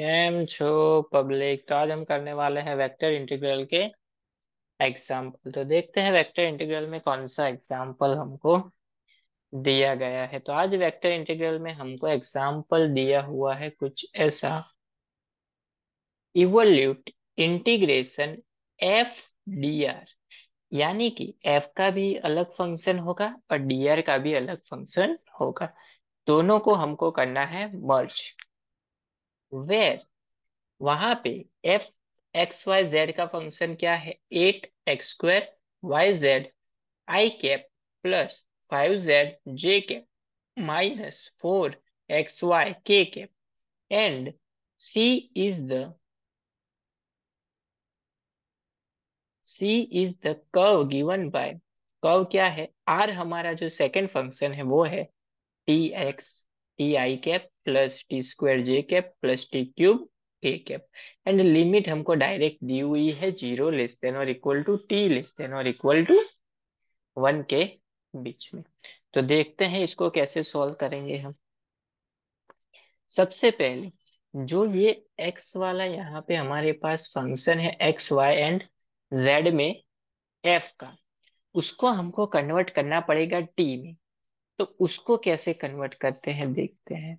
M छो public तो आज हम करने वाले हैं वेक्टर इंटीग्रल के एग्जाम्पल तो देखते हैं वेक्टर इंटीग्रल में कौन सा एग्जाम्पल हमको दिया गया है तो आज वेक्टर इंटीग्रल में हमको एग्जाम्पल दिया हुआ है कुछ ऐसा evaluate integration F D R यानी कि एफ का भी अलग फंक्शन होगा और डी आर का भी अलग फंक्शन होगा दोनों को हमको करना है मर्ज वेर वहां पे एफ एक्स वाई जेड का फंक्शन क्या है eight X square Y Z I cap plus five Z J cap minus four X Y के cap and C is the C is the curve given by curve क्या है are हमारा जो second function है वो है T X T I cap plus T square J cap plus T cube A cap and limit हमको direct दी हुई है जीरो लेस देन और equal to T less than और इक्वल टू वन के बीच में तो देखते हैं इसको कैसे सॉल्व करेंगे हम सबसे पहले जो ये x वाला यहाँ पे हमारे पास फंक्शन है x, y एंड z में f का उसको हमको कन्वर्ट करना पड़ेगा t में तो उसको कैसे कन्वर्ट करते हैं देखते हैं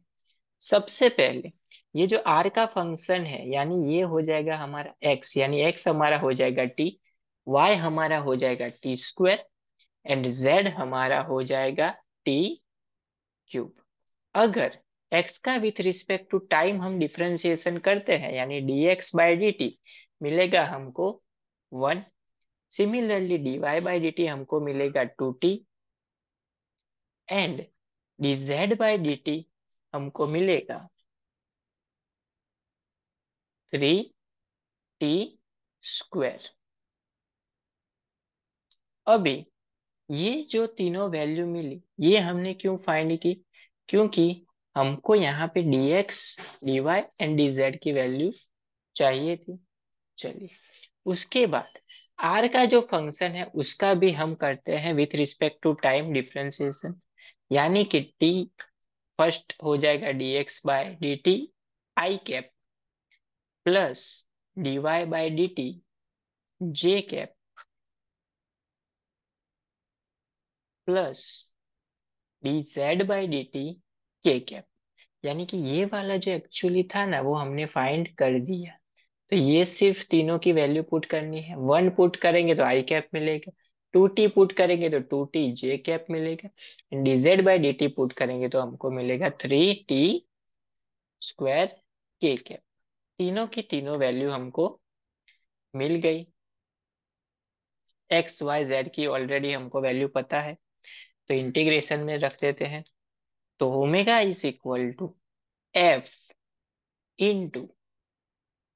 सबसे पहले ये जो आर का फंक्शन है यानी ये हो जाएगा हमारा एक्स यानी एक्स हमारा हो जाएगा टी वाई हमारा हो जाएगा टी स्क्वेर एंड जेड हमारा हो जाएगा टी क्यूब अगर एक्स का विथ रिस्पेक्ट टू टाइम हम डिफ्रेंसिएशन करते हैं यानी D X by D T मिलेगा हमको one similarly D Y by D T हमको मिलेगा two T and D Z by D T हमको मिलेगा थ्री टी स्क्वेर अभी ये जो तीनों वैल्यू मिली ये हमने क्यों फाइंड की क्योंकि हमको यहाँ पे dx, dy एंड dz की वैल्यू चाहिए थी चलिए उसके बाद r का जो फंक्शन है उसका भी हम करते हैं with respect to time differentiation यानी कि t फर्स्ट हो जाएगा X by D T I cap plus Y by D T J cap plus Z by D T के कैप यानी कि ये वाला जो एक्चुअली था ना वो हमने फाइंड कर दिया तो ये सिर्फ तीनों की वैल्यू पुट करनी है वन पुट करेंगे तो आई कैप मिलेगा टू टी पुट करेंगे तो टू टी जे कैप मिलेगा DZ by D T put करेंगे तो हमको मिलेगा थ्री टी स्क्वायर के कैप तीनों की तीनों वैल्यू हमको मिल गई एक्स वाई जेड की ऑलरेडी हमको वैल्यू पता है तो इंटीग्रेशन में रख देते हैं तो omega is equal to F into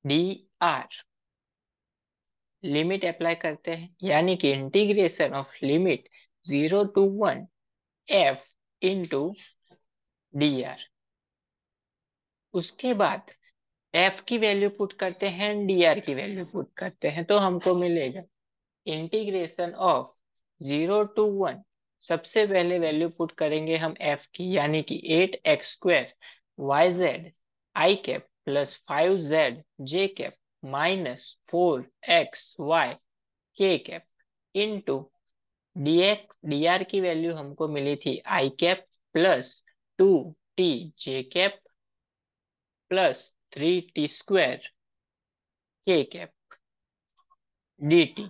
D R limit apply करते हैं यानी कि integration of limit zero to one F into D R उसके बाद एफ की वैल्यू पुट करते हैं डी आर की वैल्यू पुट करते हैं तो हमको मिलेगा integration of zero to one सबसे पहले वैल्यू पुट करेंगे हम एफ की यानी कि eight X square Y Z I cap plus five Z J cap minus 4xy के कैप इंटू डीएक्स डीआर की वैल्यू हमको मिली थी I cap plus two T J cap plus three T square के cap D T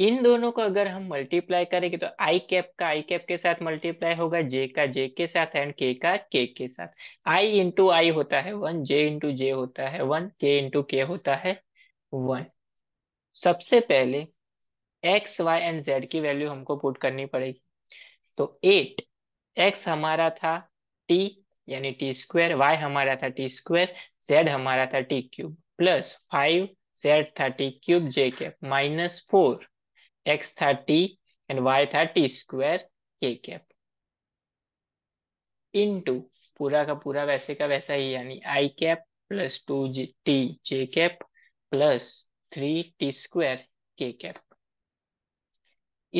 इन दोनों को अगर हम मल्टीप्लाई करेंगे तो आई कैप का आई कैप के साथ मल्टीप्लाई होगा जे का जे के साथ एंड के का के के साथ आई इंटू आई होता है वन जे इंटू जे होता है वन के इंटू के होता है वन सबसे पहले एक्स वाई एंड जेड की वैल्यू हमको पुट करनी पड़ेगी तो एट एक्स हमारा था टी यानी टी स्क्वायर वाई हमारा था टी स्क्वायर जेड हमारा था T cube plus five Z था T cube J cap minus four x 30 and y 30 square k cap into पूरा का पूरा वैसे का वैसा ही यानी i cap plus two G t j cap plus three t square k cap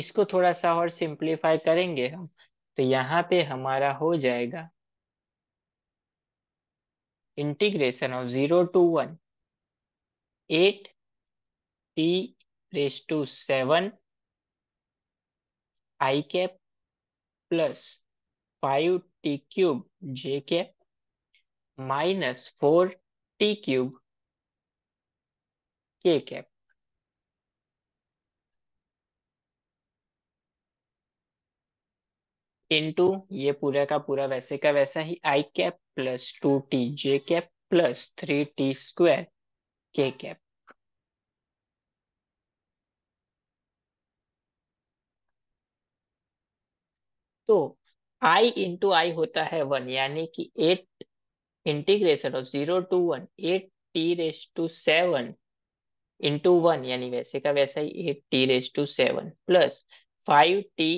इसको थोड़ा सा और सिंप्लीफाई करेंगे हम तो यहाँ पे हमारा हो जाएगा integration of zero to one eight T raise to seven I cap plus five T cube J cap minus four T cube के कैप इनटू ये पूरा का पूरा वैसे का वैसा ही I cap plus two T J cap plus three T square के कैप तो i इंटू आई होता है वन यानी कि eight integration of zero to one eight T raise to seven into one यानी वैसे का वैसा ही eight T raise to seven plus five T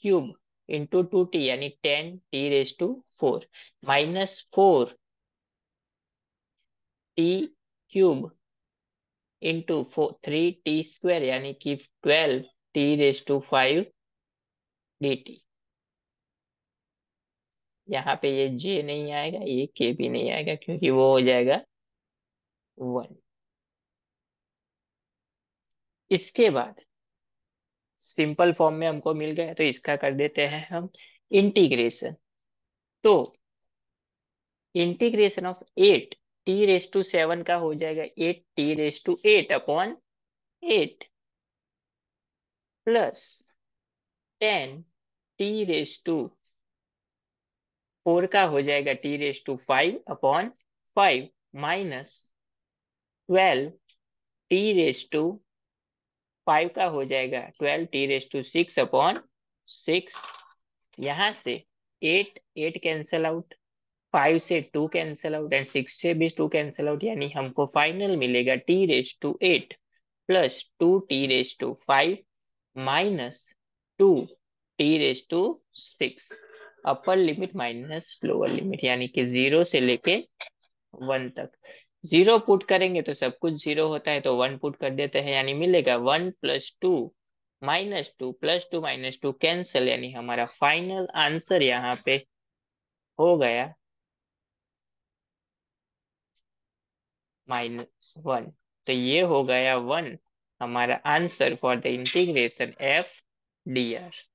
cube into two T यानी ten T raise to four minus four T cube into four three T square यानी कि twelve T raise to five D T यहाँ पे ये जे नहीं आएगा ये के भी नहीं आएगा क्योंकि वो हो जाएगा वन इसके बाद सिंपल फॉर्म में हमको मिल गया तो इसका कर देते हैं हम इंटीग्रेशन तो integration of eight T raise to seven का हो जाएगा eight T raise to eight upon eight plus ten T raise to four का हो जाएगा T raise to five upon five minus twelve T raise to five का हो जाएगा twelve T raise to six upon six यहां से eight eight cancel out five से two cancel out and six से भी टू कैंसल आउट यानी हमको फाइनल मिलेगा T raise to eight plus two T raise to five minus two T raise to six upper limit minus lower limit यानी कि zero से लेके one तक जीरो पुट करेंगे तो सब कुछ जीरो होता है तो वन पुट कर देते हैं यानी मिलेगा one plus two minus two plus two minus two cancel यानी हमारा फाइनल आंसर यहाँ पे हो गया माइनस वन तो ये हो गया वन हमारा answer for the integration F D are